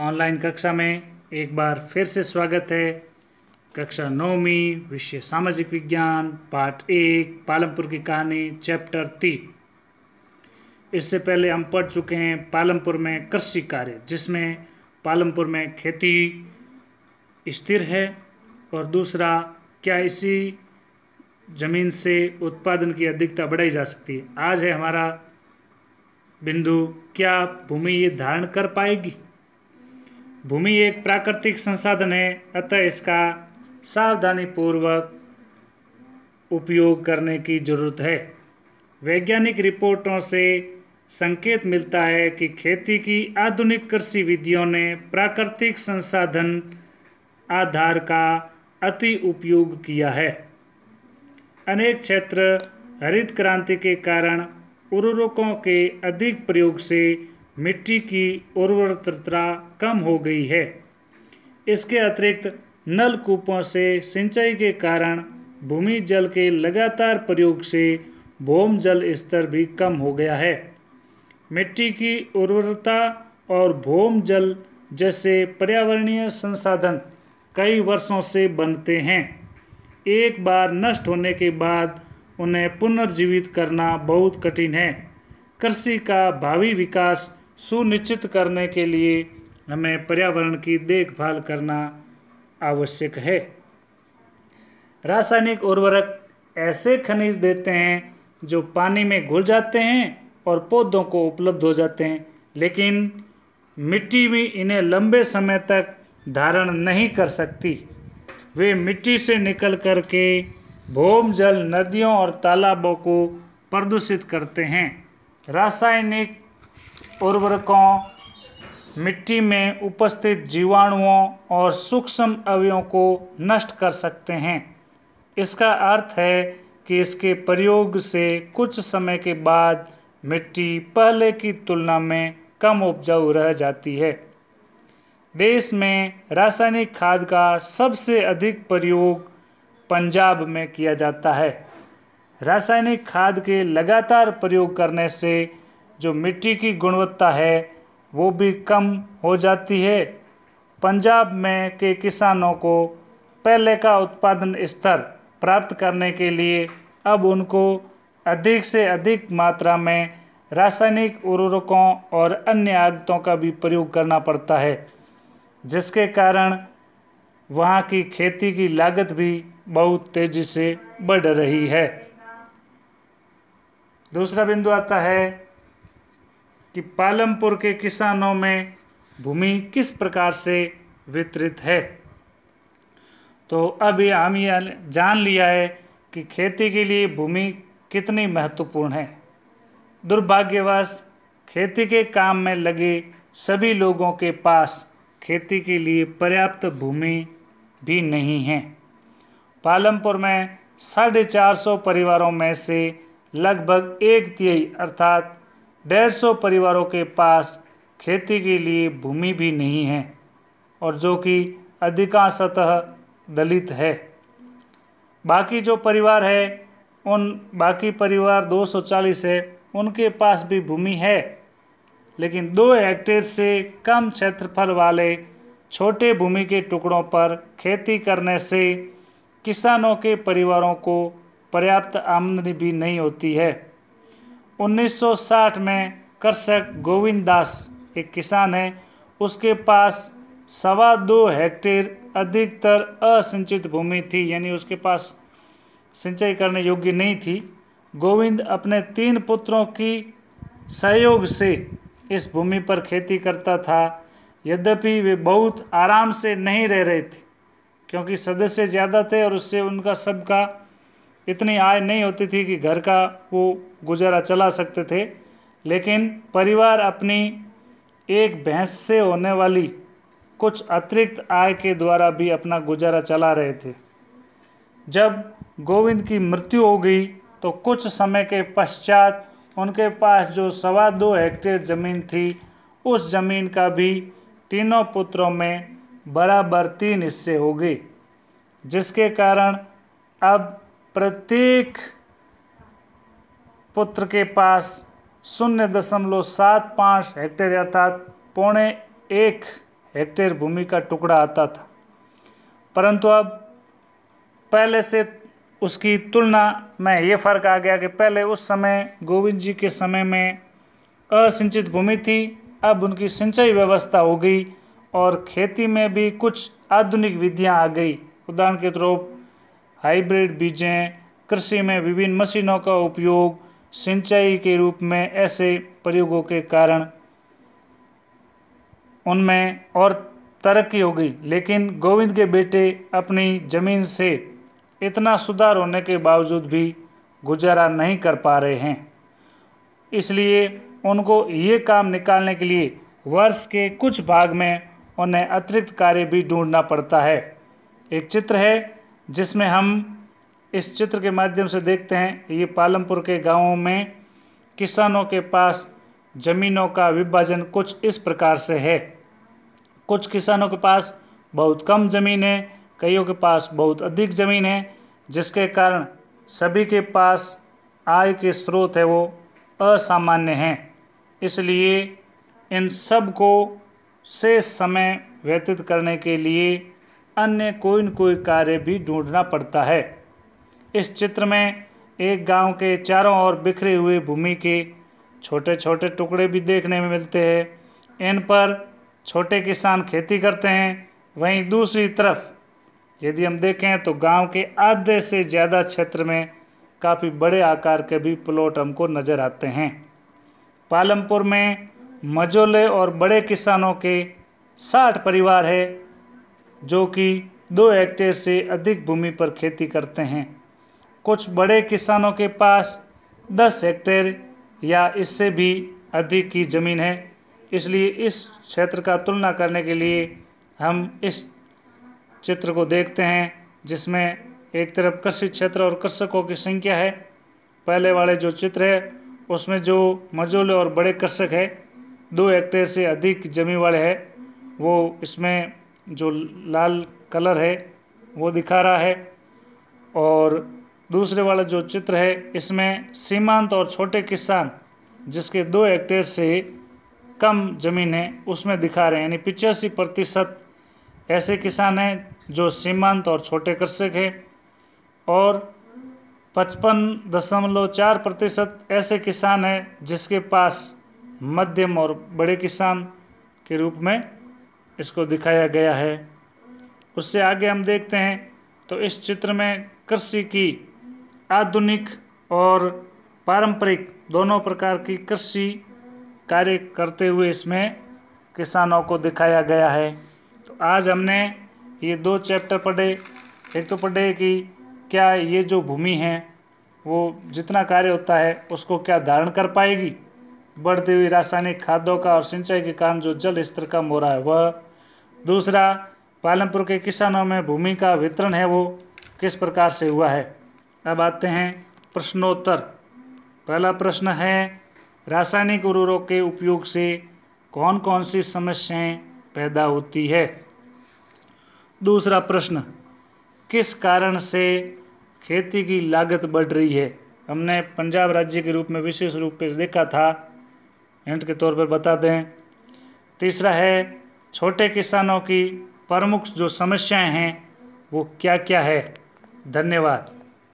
online कक्षा में एक बार फिर से स्वागत है कक्षा नौवीं विषय सामाजिक विज्ञान पाठ एक पालमपुर की कहानी चैप्टर तीन इससे पहले हम पढ़ चुके हैं पालमपुर में कृषि कार्य जिसमें पालमपुर में खेती स्थिर है और दूसरा क्या इसी ज़मीन से उत्पादन की अधिकता बढ़ाई जा सकती है आज है हमारा बिंदु क्या भूमि ये धारण कर पाएगी भूमि एक प्राकृतिक संसाधन है अतः इसका सावधानी पूर्वक उपयोग करने की जरूरत है वैज्ञानिक रिपोर्टों से संकेत मिलता है कि खेती की आधुनिक कृषि विधियों ने प्राकृतिक संसाधन आधार का अति उपयोग किया है अनेक क्षेत्र हरित क्रांति के कारण उर्वरकों के अधिक प्रयोग से मिट्टी की उर्वरता कम हो गई है इसके अतिरिक्त नलकूपों से सिंचाई के कारण भूमि जल के लगातार प्रयोग से भूम जल स्तर भी कम हो गया है मिट्टी की उर्वरता और भूम जल जैसे पर्यावरणीय संसाधन कई वर्षों से बनते हैं एक बार नष्ट होने के बाद उन्हें पुनर्जीवित करना बहुत कठिन है कृषि का भावी विकास सुनिश्चित करने के लिए हमें पर्यावरण की देखभाल करना आवश्यक है रासायनिक उर्वरक ऐसे खनिज देते हैं जो पानी में घुल जाते हैं और पौधों को उपलब्ध हो जाते हैं लेकिन मिट्टी भी इन्हें लंबे समय तक धारण नहीं कर सकती वे मिट्टी से निकल कर के भूम जल नदियों और तालाबों को प्रदूषित करते हैं रासायनिक उर्वरकों मिट्टी में उपस्थित जीवाणुओं और सूक्ष्म अवयों को नष्ट कर सकते हैं इसका अर्थ है कि इसके प्रयोग से कुछ समय के बाद मिट्टी पहले की तुलना में कम उपजाऊ रह जाती है देश में रासायनिक खाद का सबसे अधिक प्रयोग पंजाब में किया जाता है रासायनिक खाद के लगातार प्रयोग करने से जो मिट्टी की गुणवत्ता है वो भी कम हो जाती है पंजाब में के किसानों को पहले का उत्पादन स्तर प्राप्त करने के लिए अब उनको अधिक से अधिक मात्रा में रासायनिक उर्वरकों और अन्य आदतों का भी प्रयोग करना पड़ता है जिसके कारण वहाँ की खेती की लागत भी बहुत तेज़ी से बढ़ रही है दूसरा बिंदु आता है कि पालमपुर के किसानों में भूमि किस प्रकार से वितरित है तो अभी हम यह जान लिया है कि खेती के लिए भूमि कितनी महत्वपूर्ण है दुर्भाग्यवश खेती के काम में लगे सभी लोगों के पास खेती के लिए पर्याप्त भूमि भी नहीं है पालमपुर में साढ़े चार सौ परिवारों में से लगभग एक तिहाई अर्थात डेढ़ सौ परिवारों के पास खेती के लिए भूमि भी नहीं है और जो कि अधिकांशतः दलित है बाकी जो परिवार है उन बाकी परिवार 240 है उनके पास भी भूमि है लेकिन दो हेक्टेयर से कम क्षेत्रफल वाले छोटे भूमि के टुकड़ों पर खेती करने से किसानों के परिवारों को पर्याप्त आमदनी भी नहीं होती है 1960 में कृषक गोविंद दास एक किसान है उसके पास सवा दो हेक्टेयर अधिकतर असिंचित भूमि थी यानी उसके पास सिंचाई करने योग्य नहीं थी गोविंद अपने तीन पुत्रों की सहयोग से इस भूमि पर खेती करता था यद्यपि वे बहुत आराम से नहीं रह रहे थे क्योंकि सदस्य ज़्यादा थे और उससे उनका सबका इतनी आय नहीं होती थी कि घर का वो गुजारा चला सकते थे लेकिन परिवार अपनी एक भैंस से होने वाली कुछ अतिरिक्त आय के द्वारा भी अपना गुजारा चला रहे थे जब गोविंद की मृत्यु हो गई तो कुछ समय के पश्चात उनके पास जो सवा दो हेक्टेयर ज़मीन थी उस ज़मीन का भी तीनों पुत्रों में बराबर तीन हिस्से हो गए जिसके कारण अब प्रत्येक पुत्र के पास शून्य दशमलव सात पाँच हेक्टेयर अर्थात पौने एक हेक्टेयर भूमि का टुकड़ा आता था परंतु अब पहले से उसकी तुलना में ये फ़र्क आ गया कि पहले उस समय गोविंद जी के समय में असिंचित भूमि थी अब उनकी सिंचाई व्यवस्था हो गई और खेती में भी कुछ आधुनिक विधियां आ गई उदाहरण के तौर हाइब्रिड बीजें कृषि में विभिन्न मशीनों का उपयोग सिंचाई के रूप में ऐसे प्रयोगों के कारण उनमें और तरक्की होगी लेकिन गोविंद के बेटे अपनी ज़मीन से इतना सुधार होने के बावजूद भी गुजारा नहीं कर पा रहे हैं इसलिए उनको ये काम निकालने के लिए वर्ष के कुछ भाग में उन्हें अतिरिक्त कार्य भी ढूंढना पड़ता है एक चित्र है जिसमें हम इस चित्र के माध्यम से देखते हैं ये पालमपुर के गांवों में किसानों के पास ज़मीनों का विभाजन कुछ इस प्रकार से है कुछ किसानों के पास बहुत कम ज़मीन है कईयों के पास बहुत अधिक ज़मीन है जिसके कारण सभी के पास आय के स्रोत है वो असामान्य हैं इसलिए इन सब को से समय व्यतीत करने के लिए अन्य कोई न कोई कार्य भी ढूंढना पड़ता है इस चित्र में एक गांव के चारों ओर बिखरे हुए भूमि के छोटे छोटे टुकड़े भी देखने में मिलते हैं इन पर छोटे किसान खेती करते हैं वहीं दूसरी तरफ यदि हम देखें तो गांव के आधे से ज़्यादा क्षेत्र में काफ़ी बड़े आकार के भी प्लॉट हमको नज़र आते हैं पालमपुर में मजोले और बड़े किसानों के साठ परिवार है जो कि दो हेक्टेयर से अधिक भूमि पर खेती करते हैं कुछ बड़े किसानों के पास दस हेक्टेयर या इससे भी अधिक की ज़मीन है इसलिए इस क्षेत्र का तुलना करने के लिए हम इस चित्र को देखते हैं जिसमें एक तरफ कृषि क्षेत्र और कृषकों की संख्या है पहले वाले जो चित्र है उसमें जो मजोले और बड़े कृषक है दो हेक्टेयर से अधिक जमी वाले हैं वो इसमें जो लाल कलर है वो दिखा रहा है और दूसरे वाला जो चित्र है इसमें सीमांत और छोटे किसान जिसके दो हेक्टेयर से कम ज़मीन है उसमें दिखा रहे हैं यानी पिचासी प्रतिशत ऐसे किसान हैं जो सीमांत और छोटे कृषक हैं और पचपन दशमलव चार प्रतिशत ऐसे किसान हैं जिसके पास मध्यम और बड़े किसान के रूप में इसको दिखाया गया है उससे आगे हम देखते हैं तो इस चित्र में कृषि की आधुनिक और पारंपरिक दोनों प्रकार की कृषि कार्य करते हुए इसमें किसानों को दिखाया गया है तो आज हमने ये दो चैप्टर पढ़े एक तो पढ़े कि क्या ये जो भूमि है वो जितना कार्य होता है उसको क्या धारण कर पाएगी बढ़ती हुई रासायनिक खादों का और सिंचाई के कारण जो जल स्तर कम हो रहा है वह दूसरा पालमपुर के किसानों में भूमि का वितरण है वो किस प्रकार से हुआ है अब आते हैं प्रश्नोत्तर पहला प्रश्न है रासायनिक उर्वरों के उपयोग से कौन कौन सी समस्याएं पैदा होती है दूसरा प्रश्न किस कारण से खेती की लागत बढ़ रही है हमने पंजाब राज्य के रूप में विशेष रूप से देखा था हिंट के तौर पर बता दें तीसरा है छोटे किसानों की प्रमुख जो समस्याएं हैं वो क्या क्या है धन्यवाद